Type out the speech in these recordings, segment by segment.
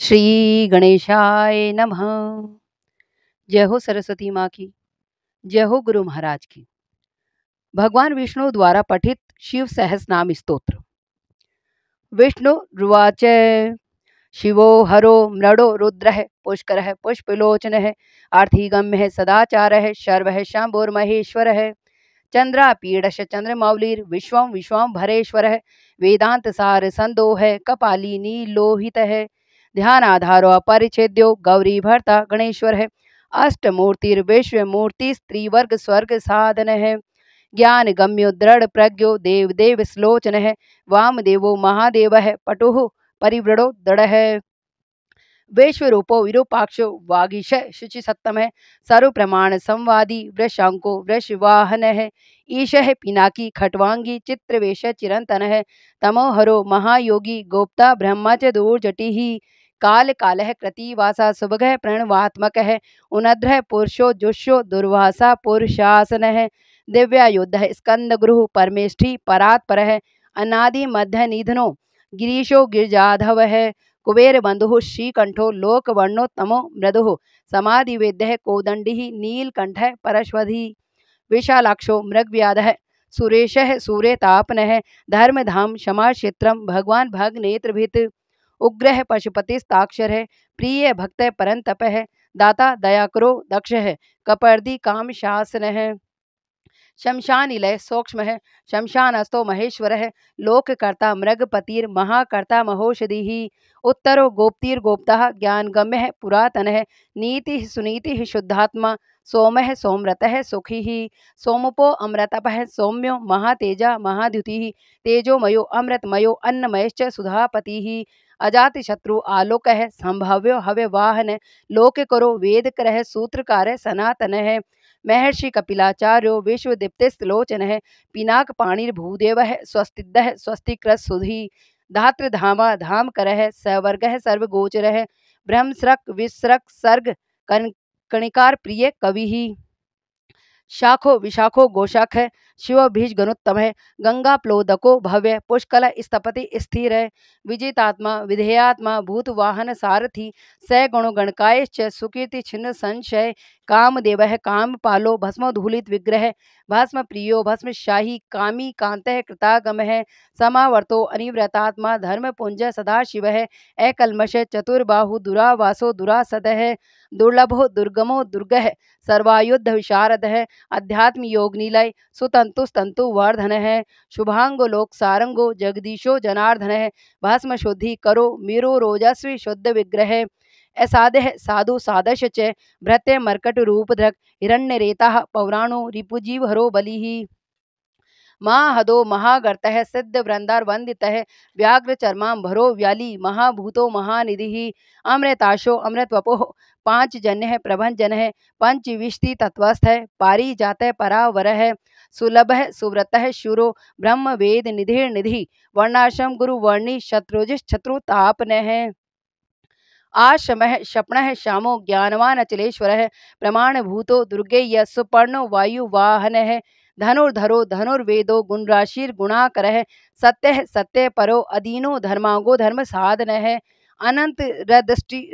श्री गणेशाय नमः जय हो सरस्वती माँ की जय हो गुरु महाराज की भगवान विष्णु द्वारा पठित शिव सहस नाम स्त्रोत्र विष्णु रुवाच शिवो हरो मृड़ो रुद्र है पुष्कर है पुष्पलोचन है आर्थिगम्य है सदाचार है शर्व है शंभोर महेश्वर है चंद्रा पीड़श चंद्रमौलिर विश्वम विश्वम भरेश्वर है वेदांत सार संदो है कपालिनी लोहित है ध्यान आधारो परिच्छेद्यो गौरी भर्ता गणेश्वर है अष्टमूर्तिर विश्व मूर्ति स्त्रीवर्ग स्वर्ग साधन है ज्ञान गम्यो दृढ़ प्रज्ञो देव देव श्लोचन है वामदेवो महादेव है पटु परिवृढ़ो दृढ़ है विश्व रूपो विरूपाक्षो वागीश शुचि सत्तम है सर्व प्रमाण संवादी वृषाको वृषवाहन है ईश है पिनाकी खटवांगी चित्रवेश चिरंतन है तमोहरो महायोगी गोप्ता ब्रह्मच दूर जटी काल है कृतिवासा सुभगः प्रणवात्मकः उनद्रः पुरुषो जुष्यो दुर्वासा है स्कंद गुरु परमेष्ठी है अनादि मध्य निधनो गिरीशो गिरिजाधवः कुबेरबन्धुः श्रीकण्ठो लोकवर्णोत्तमो मृदुः समाधिवेद्यः नीलकंठ है परश्वधि विशालाक्षो मृग्व्याधः सुरेशः सूर्यतापनः धर्मधाम क्षमाक्षेत्रं भगवान् भगनेत्रभित् उग्र है स्ताक्षर है प्रिय भक्त परम तप है दाता दया करो दक्ष है कपर्दी काम शासन है शमशान इलय सूक्ष्म है शमशान अस्तो महेश्वर है लोककर्ता मृगपतिर महाकर्ता महोषधि उत्तरो गोप्तिर गोप्ता ज्ञानगम्य है पुरातन है नीति सुनीति शुद्धात्मा सोम है सोमृत है सुखी ही सोमपो अमृतप है सौम्यो महातेजा महाद्युति तेजोमयो अमृतमयो अन्नमयश्च सुधापति अजाति शत्रु आलोक है संभाव्यो हवे वाहन लोक करो वेद करह सूत्रकार सनातन है महर्षि कपिलाचार्यो विश्वदीप्ते स्त्रोचन है पिनाक पाणी भूदेव है स्वस्तिद है स्वस्तिकृत सुधी धात्र धामा धाम कर सवर्ग है सर्वगोचर है ब्रह्मसृक विसृक सर्ग कण कणिकार प्रिय कवि ही शाखो विशाखो गोशाख है शिव बीज गणोत्तम है गंगा प्लोदको भव्य पुष्कल स्तपति स्थिर है विजितात्मा विधेयात्मा भूतवाहन सारथी सगुण गणकाय सुकीर्ति छिन्न संशय कामदेव काम पालो भस्म धूलित विग्रह भस्म प्रियो भस्म शाही कामी कांत कृतागम है समावर्तो अनिव्रतात्मा धर्म पुंज सदा शिव है अकलमश चतुर्बाहु दुरावासो दुरासद है दुर्लभो दुर्गमो दुर्ग है सर्वायुद्ध विशारद है अध्यात्म योग नीलय सुतंतुस्तंतु वर्धन है शुभांगो लोक सारंगो जगदीशो जनार्दन है भस्म शुद्धि करो मेरो रोजस्वी शुद्ध विग्रह असाधः साधु सादश च भृत मर्कट हिण्य रेता पौराणो रिपुजीवहरो बलिः महाहदो महागर्त सिद्धवृंदार वंदित व्याघ्रचर्मा भरो व्याली महाभूतो महानिधि अमृताशो अमृतवपो पांच जन्य प्रभंजन है पंचविष्टि तत्वस्थ है पारी जात परावर है सुलभ सुव्रत शूरो ब्रह्म वेद निधिर्निधि वर्णाश्रम गुरुवर्णि शत्रुजिश शत्रुतापन है आशमः शपण श्यामो ज्ञानवान् अचलेश्वरः प्रमाणभूतो दुर्गेय सुपर्णो वायुवाहनः धनुर्धरो धनुर्वेदो गुणराशिर्गुणाकरः सत्य सत्य परो अधीनो धर्मांगो धर्म है अनंत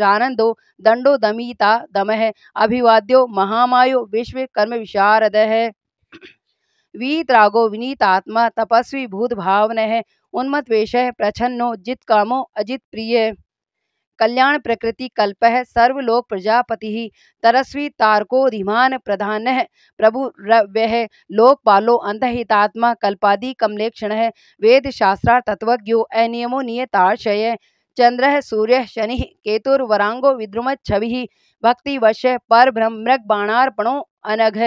रानंदो दंडो दमीता दमः अभिवाद्यो महामायो विश्व कर्म विशारद है वीतरागो विनीतात्मा तपस्वी भूत भावन है उन्मत्वेश प्रछन्नो जित कामो अजित प्रिय कल्याण प्रकृति कल्प सर्वलोक प्रजापति ही तरस्वी तारको धीमान प्रधान प्रभु वह लोकपालो अंधहितात्मा कल्पादि कमलेक्षण वेद शास्त्रा तत्वज्ञो अनियमो नियताशय चंद्र सूर्य शनि केतुर्वरांगो विद्रुम छवि भक्ति वश पर ब्रह्म मृग बाणार्पणो अनघ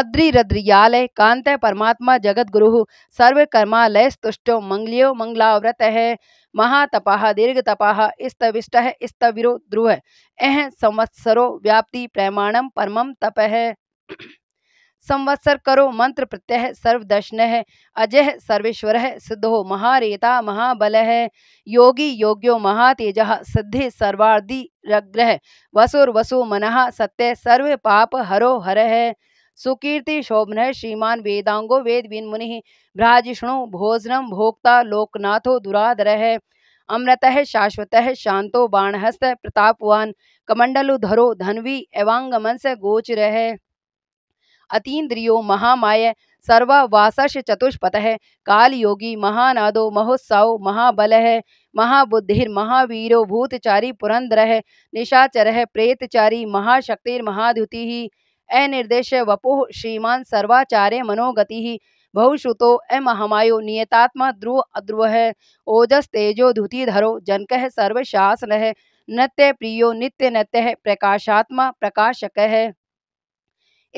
अद्रिरद्रियालय कांत परमात्मा जगद्गुरु सर्वकर्मालय स्तुष्टो मंगलियो मंगलाव्रत है दीर्घ तपाह स्तविष्ट स्तविरो ध्रुव एह संवत्सरो व्याप्ति प्रमाणम परमम तप है संवत्सर करो मंत्र प्रत्यय सर्वदर्शन है अजय सर्वेश्वर है सिद्धो महारेता महाबल है योगी योग्यो महातेज सिद्धि सर्वार्धि वसुर्वसु मन सत्य सर्व पाप हरो हर है सुकीर्ति शोभन श्रीमान वेदांगो वेद बिन मुनि भ्राजिष्णु भोजनम भोक्ता लोकनाथो दुराधर अमृत शाश्वत शांतो बाणहस्त प्रतापवान धरो धनवी एवांगमंस गोचर अतीन्द्रियो महामाय सर्वावासश काल कालयोगी महानादो महोत्सव महाबल महाबुद्धिर्महावीरो भूतचारी पुरंदर निशाचर प्रेतचारी महाशक्तिर्महाधुति अनिर्देश वपु श्रीमान सर्वाचार्य मनोगति ही बहुश्रुतो अमहमायो नियतात्मा ध्रुव धुति ओजस्तेजो धुतिधरो सर्वशासन है नृत्य प्रियो नित्य नृत्य प्रकाशात्मा प्रकाशक है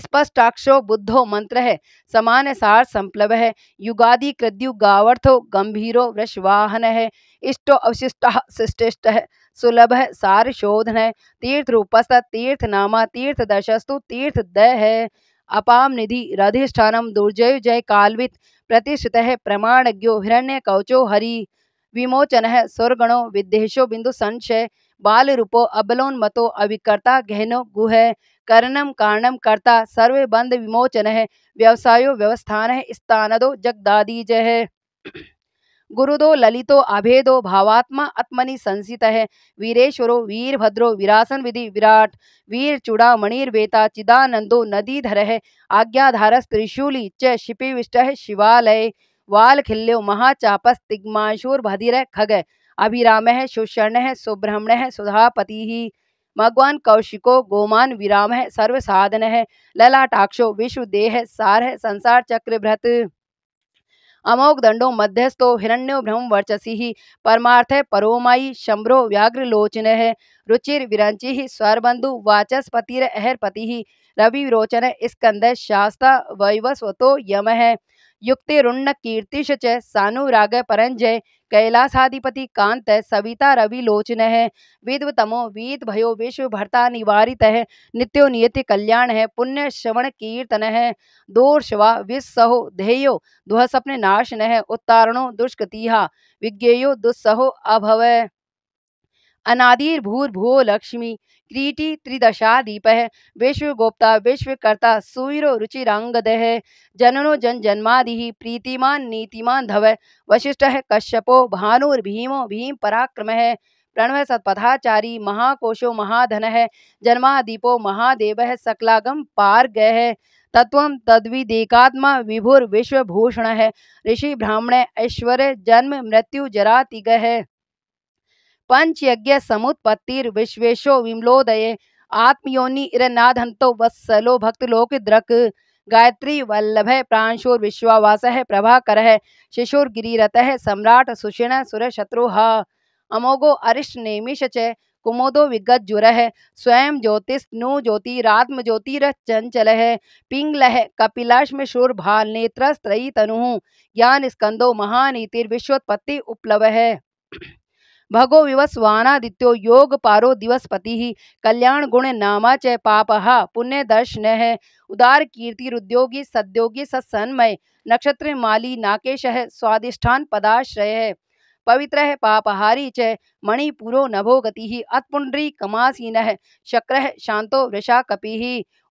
स्पष्टाक्षो बुद्धो मंत्र है समान सार संप्लव है युगादि कृद्युगावर्थो गंभीरो वृषवाहन है इष्टो अवशिष्ट शिष्टिष्ट है सुलभ है सार शोधन है तीर्थ रूपस्थ तीर्थ नामा तीर्थ दशस्तु तीर्थ दय है अपाम निधि राधिष्ठानम दुर्जय जय कालवित प्रतिष्ठित है प्रमाणज्ञो हिरण्य कवचो हरि विमोचन है स्वर्गणो विदेशो बिंदु संशय बाल रूपो मतो अभिकर्ता गहनो गुह कर्णम कारणम कर्ता सर्व बंद विमोचन है व्यवसायो व्यवस्थान है स्थानदो जगदादी जय है गुरुदो ललितो अभेदो भावात्मा आत्मनि संसित है वीरेश्वरो वीरभद्रो विरासन विधि विराट वीर मणिर मणिर्वेता चिदानंदो नदीधर है आज्ञाधारस त्रिशूली च शिपिविष्ट शिवालय वाल खिल्यो महाचापस्तिग्माशूर्भधिर खग अभिराम है सुषर्ण है सुब्रह्मण है सुधापति ही भगवान कौशिको गोमान विराम है सर्व साधन है ललाटाक्षो देह सार है संसार चक्रभ्रत अमोक दंडो मध्यस्थो हिरण्यो ब्रह्म वर्चसी ही परमार्थ परोमायी शंभ्रो व्याघ्र लोचन है रुचिर विरंचि ही स्वरबंधु वाचस्पतिर अहरपति ही रवि विरोचन स्कंद शास्ता वैवस्वतो यम है युक्तिरुण्ण कीर्तिश च सानुराग परंजय कैलासाधिपति कांत सविता रवि लोचन है विद्व तमो वीत भयो विश्व भरता निवारित है नित्यो नियति कल्याण है पुण्य श्रवण कीर्तन है दोषवा विस्सहो ध्येयो दुह सपने नाशन है उत्तारणो दुष्कृतिहा विज्ञेयो दुस्सहो अभवय अनादिर्भूर्भुवो लक्ष्मी क्रीटी त्रिदशाधिप विश्वगोप्ता विश्वकर्ता रुचिरांगद है जननो जन्मादि प्रीतिमान नीतिमान धव वशिष्ठ कश्यपो भानुर्भीमो भीम है प्रणव सत्पथाचारी महाकोशो महाधन जन्मादीपो महादेव सकलागम है तत्व तद्विदेकात्मा है ऋषि ब्राह्मण ऐश्वर्य जन्म मृत्यु जरा है यज्ञ ಸಮುತ್ಪತ್ತಿರ್ विश्वेशो ವಿಮ್ಲೋದಯೇ आत्मयोनि इरनाधंतो वत्सलो द्रक गायत्री वल्लभ प्रांशोर विश्वावास प्रभाकर शिशुर है सम्राट सुषिण सुर शत्रु अमोघो अरिष्ट नेमिष च कुमोदो विगज्जुर स्वयं ज्योतिस्नु चंचल है पिंगल में शूर भाल नेत्रस्त्रयी तनु ज्ञान स्कंदो महानीतिर्विश्वोत्पत्ति उपलब्ध है भगो विवस्वानादित्यो योग पारो दिवसपति कल्याण गुण नामा च पाप पुण्य दर्शन है उदार कीर्ति रुद्योगी सद्योगी सत्सन्मय नक्षत्र माली नाकेश है स्वादिष्ठान पदाश्रय है पवित्र पापहारी च मणिपुरो नभो गति अत्पुंड्री कमासीन शक्र शांतो वृषा कपि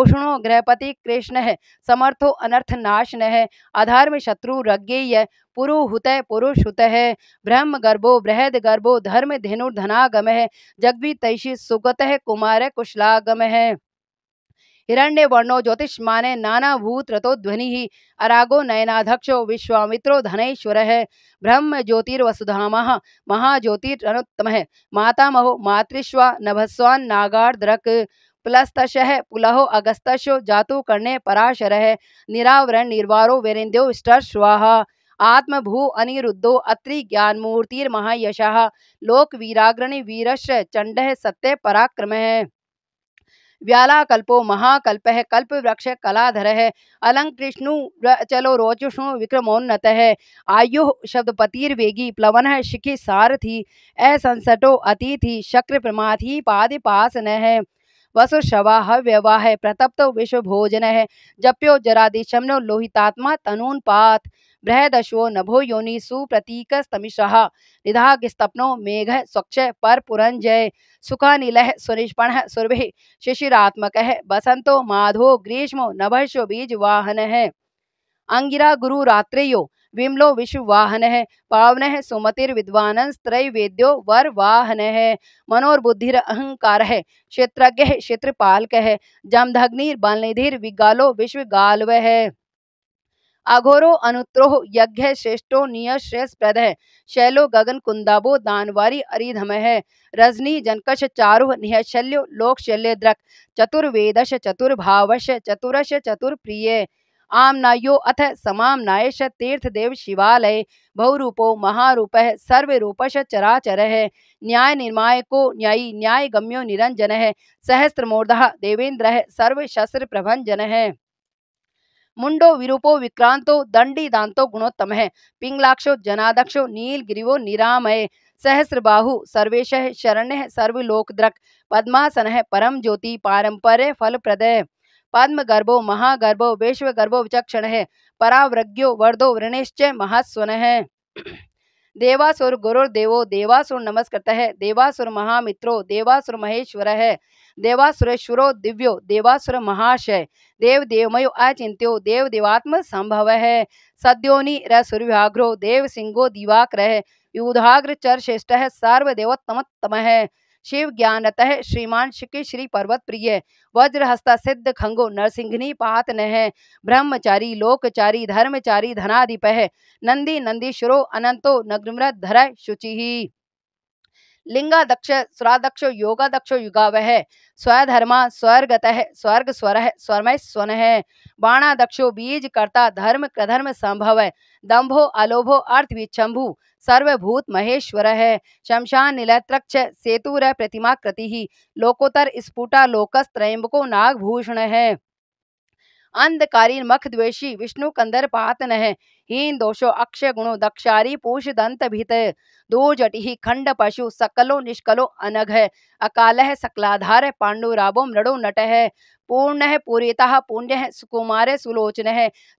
उष्णो गृहपति कृष्ण समर्थो अनर्थनाशन अधर्म शत्रु रज्ञेय पुरुहुत पुरुषुत ब्रह्म गर्भो बृहद गर्भो धर्म धेनुर्धनागम जग्वी तैषि सुगत कुमार कुशलागम हिरण्य वर्णो ज्योतिष माने नाना भूत ध्वनि ही अरागो नयनाध्यक्षो विश्वामित्रो धनेश्वर है ब्रह्म ज्योतिर्वसुधाम महाज्योतिरुत्तम है महो मातृश्वा नभस्वान नागार्द्रक पुलस्तश पुलहो अगस्तशो जातु कर्णे पराशर है निरावरण निर्वारो वेरेन्द्यो स्टर्श्वाहा आत्मभू अनिरुद्धो अत्रि लोक वीराग्रणी वीरश्च चण्डः सत्य पराक्रमः व्यालाकल्पो महाकल्प कल्प वृक्ष कलाधर है कृष्णु चलो रोचुषु विक्रमोन्नत है आयु शब्द वेगी प्लवन है शिखि थी असंसटो अतिथि शक्र प्रमाथि पाद पास न है वसुशवाह व्यवाह प्रतप्त विश्व भोजन है जप्यो जरादि शमनो लोहितात्मा तनून पाथ बृहदशो नभो योनि योनिषु प्रतीकस्तमिषः स्तपनो मेघ स्वच्छ सुख निल सुनिष्पण सुरभिः शिशिरात्मक बसंतो माधो ग्रीष्मो नभशो है अंगिरा गुरु रात्रेयो विमलो विश्ववाहन है पावन है सुमतिर विद्वानस्त्रय वेद्यो वर वाहन है मनोर्बुद्धिर अहंकार है क्षेत्रज्ञ क्षेत्रपालक है जमधग्निर बलनिधिर विगालो विश्व गालव है अघोरो अनुत्रोह यज्ञ श्रेष्ठो निय श्रेष्ठ प्रद है शैलो गगन कुंदाबो दानवारी अरिधम है रजनी जनकश चारु निहशल्यो लोकशल्य द्रक चतुर्वेदश चतुर्भावश चतुरश चतुर्प्रिय आमनायो अथ तीर्थ देव शिवालय बहुरूपो महारूप सर्वरूपश चराचर है न्याय निर्माय को न्यायी न्याय गम्यो निरंजन है सहस्त्रमूर्ध देवेंद्र है सर्वशस्त्र प्रभंजन है मुंडो विरूपो विक्रांतो दंडी दांतो गुणोत्तम है पिंगलाक्षो जनादक्षो निरामय सहस्र सहस्रबाहु सर्वेश शरण्य सर्वलोकद्रक पद्मासन है परम ज्योति पारंपर्य फल प्रदय पद्म गर्भो महागर्भो विश्व गर्भो विचक्षण है परावृज्ञो वर्धो वृणेश्च महास्वन है देवासुर गुरुर देवो देवासुर नमस्कृत है देवासुर महामित्रो देवासुर महेश्वर है देवासुरेश्वरो दिव्यो देवासुर महाशय देव देवमयो अचिंत्यो देव देवात्म संभव है सद्योनि व्याघ्रो देव सिंहो दिवाकर है युधाग्र चर श्रेष्ठ है सार्वदेवोत्तम है शिव ज्ञानतः श्रीमान शिके श्री पर्वत प्रिय वज्रहस्ता सिद्ध खंगो नरसिंहनी पात नह ब्रह्मचारी लोकचारी धर्मचारी धनाधिप नंदी नंदीश्वरो अनंतो नग्रमृत धर शुचि दक्ष सुरादक्ष युगाव है स्वधर्मा स्वर्गत स्वर्ग स्वर स्वरमय स्वन दक्षो बीज कर्ता धर्म कधर्म संभव दंभो अलोभो अर्थ विचंभु सर्वभूत महेश्वर है शमशान नीलत्रक्ष सेतुर प्रतिमा कृति ही लोकोत्तर स्फुटा त्रयंबको नागभूषण है अंधकारी मख द्वेषी विष्णु कंदर पातन है हीन दोषो अक्षय गुणो दक्षारी पूष दंत भीत दो जटि खंड पशु सकलो निष्कलो अनघ अकाल सकलाधार पांडुराबो मृड़ो नट है पूर्ण पूरीता पुण्य सुकुमार सुलोचन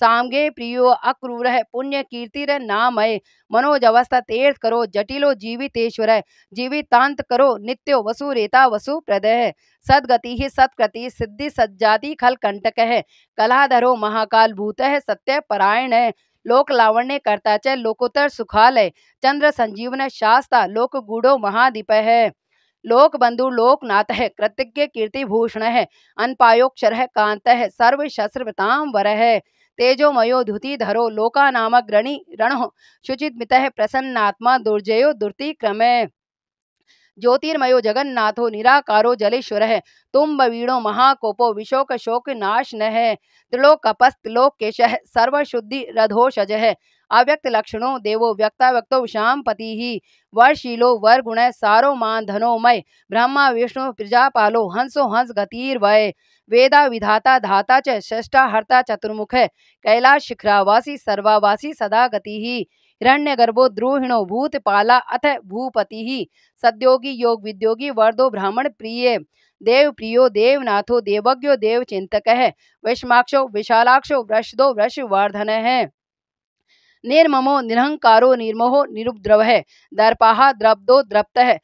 सांगे प्रियो अक्रूर पुण्य कीर्तिर नामय मनोजवस्था तीर्थ करो जटिलो जीवितेश्वर जीवितांत करो नित्यो वसु रेता वसु प्रदय सदगति ही सत्कृति सिद्धि सज्जाति खल कंटक है कलाधरो महाकाल भूत है सत्य परायण है लोक लावण्य करता च लोकोत्तर सुखालय चंद्र संजीवन शास्ता लोक गुड़ो महादीप है लोक बंधु लोकनाथ है कृतज्ञ कीर्ति भूषण है अनपायोक्षर है कांत है सर्वशस्त्रताम वर है मयो धुति धरो लोका नामक ग्रणी रण शुचित मित प्रसन्नात्मा दुर्जयो दुर्ति क्रमे ज्योतिर्मयो जगन्नाथो निराकारो जलेश्वर है तुम्ब वीणो महाकोपो विशोक शोक नाश न है त्रिलोकपस्त्रिलोकेश है सर्वशुद्धि रधोषज है अव्यक्त लक्षणों देवो व्यक्तो विषाम पति ही वर्षीलो वरगुण सारो मान धनोमय ब्रह्मा विष्णु प्रजापालो हंसो हंस गतिर वय वेदा विधाता धाता च हर्ता चतुर्मुख कैलाश शिखरावासी सर्वावासी सदा गति ही गर्भो द्रोहिणो भूतपाला अथ भूपति सद्योगी योग विद्योगी वर्दो ब्राह्मण प्रिय देव प्रियो देवनाथो देवज्ञो देव चिंतक है विषमाक्षो विशालाक्षो वृषदो वृषवर्धन है निर्ममो निरहंकारो निर्मोहो निरुपद्रव है दर्पाह द्रब्दो द्रप्त है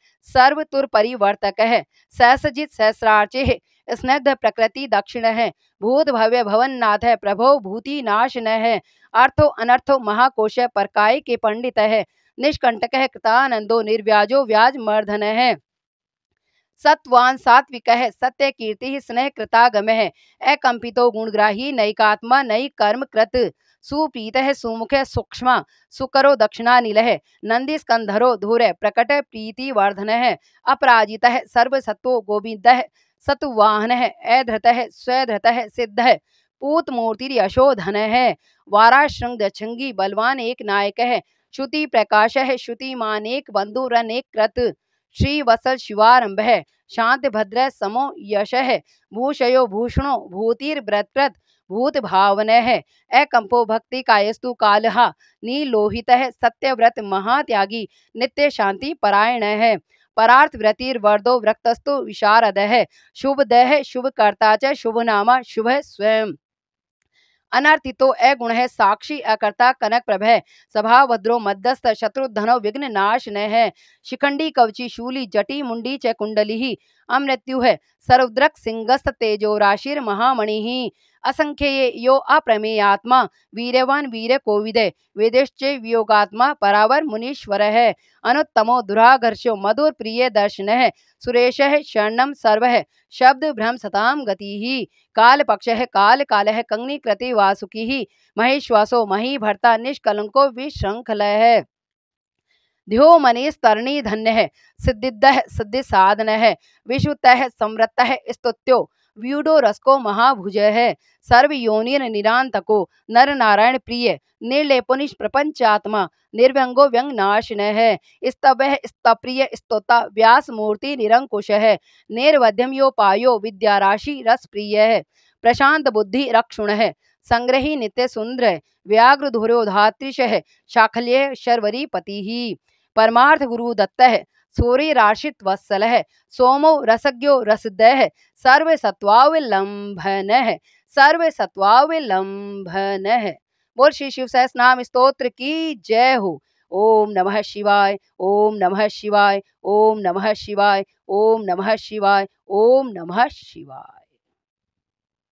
परिवर्तक है सहसजित सहस्रार्चे है स्निग्ध प्रकृति दक्षिण है भूत भव्य भवन नाथ है प्रभो भूति नाश न है अर्थो अनर्थो महाकोश परकाय के पंडित है निष्कंटक है कृतानंदो निर्व्याजो व्याज मर्दन है सत्वान सात्विक है सत्य कीर्ति स्नेह कृतागम है अकंपितो गुणग्राही नयिकात्मा नई कर्म कृत सुपीत सुमुख सूक्ष्म सुकरो नंदी स्कंधरो धूर प्रकट वर्धन अपराजितः सर्वसत्तो गोविंद सत्वाहन अधृतः स्वधृतः सिद्धः पूतमूर्तिर्यशोधन है वाराशृंग दक्षंगी बलवान एक नायक है श्रुति प्रकाश है मान एक रन एक कृत श्री वसल शिवारंभ है शांत भद्र समो यश है भूषयो भूषणो भूतिर्व्रतकृत भूत भावन है अकंपो भक्ति कायस्तु कालहा नीलोहित सत्यव्रत महात्यागी नित्य शांति परायण है परार्थ व्रतिर्वर्दो व्रतस्तु विशारद है शुभ दह शुभ कर्ता च शुभ नामा शुभ स्वयं अनर्थितो अगुण है साक्षी अकर्ता कनक प्रभ सभा भद्रो मध्यस्थ शत्रु धनो विघ्न नाश न है शिखंडी कवची शूली जटी मुंडी च कुंडली अमृत्यु है सर्वद्रक सिंगस्त तेजो राशिर महामणि असंख्यये यो अप्रमेयात्मा वीरवान वीर कोविदे वेदेश्च वियोगात्मा परावर मुनीश्वर है अनुत्तमो दुराघर्षो मधुर प्रिय दर्शन है सुरेश शरण सर्व शब्द भ्रम सताम गति काल पक्ष काल काल कंगनी कृति वासुकी महेश्वासो मही भरता निष्कलंको विशृंखल है ध्यो तरणी धन्य है सिद्धिद सिद्धि साधन है विश्वतः समृत स्तुत्यो व्यूडो रसको महाभुज है सर्व योनियन निरांतको नर नारायण प्रिय निर्लेपोनिश प्रपंचात्मा निर्व्यंगो व्यंग नाशन है स्तव स्तप्रिय स्तोता व्यास मूर्ति निरंकुश है निर्वध्यम पायो विद्याराशि रस प्रिय है प्रशांत बुद्धि रक्षुण है संग्रही नित्य सुंदर है व्याघ्र धुरोधात्रिश है शाखल्य शर्वरी पति ही परमार्थ गुरु दत्त है है सोमो रसज्ञो सर्व सर्वसत्वावलम्भनः है बोल श्री शिव सहस नाम स्त्रोत्र की जय हो ओम नमः शिवाय ओम नमः शिवाय ओम नमः शिवाय ओम नमः शिवाय ओम नमः शिवाय